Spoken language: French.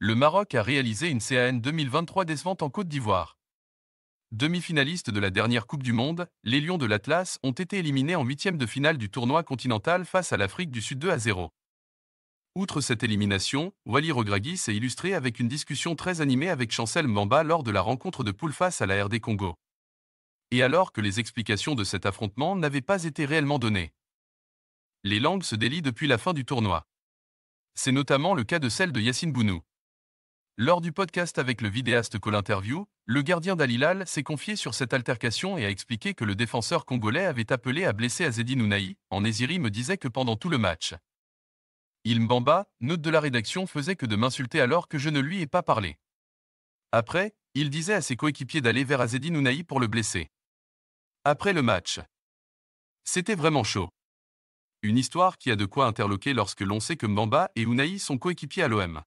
le Maroc a réalisé une CAN 2023 décevante en Côte d'Ivoire. demi finaliste de la dernière Coupe du Monde, les Lions de l'Atlas ont été éliminés en huitième de finale du tournoi continental face à l'Afrique du Sud 2 à 0. Outre cette élimination, Wally Regragui s'est illustré avec une discussion très animée avec Chancel Mamba lors de la rencontre de poule face à la RD Congo. Et alors que les explications de cet affrontement n'avaient pas été réellement données. Les langues se délient depuis la fin du tournoi. C'est notamment le cas de celle de Yacine Bounou. Lors du podcast avec le vidéaste Call Interview, le gardien d'Alilal s'est confié sur cette altercation et a expliqué que le défenseur congolais avait appelé à blesser Azedine Ounaï. En Eziri me disait que pendant tout le match, il Mbamba, note de la rédaction, faisait que de m'insulter alors que je ne lui ai pas parlé. Après, il disait à ses coéquipiers d'aller vers Azedine Ounaï pour le blesser. Après le match, c'était vraiment chaud. Une histoire qui a de quoi interloquer lorsque l'on sait que Mbamba et Ounaï sont coéquipiers à l'OM.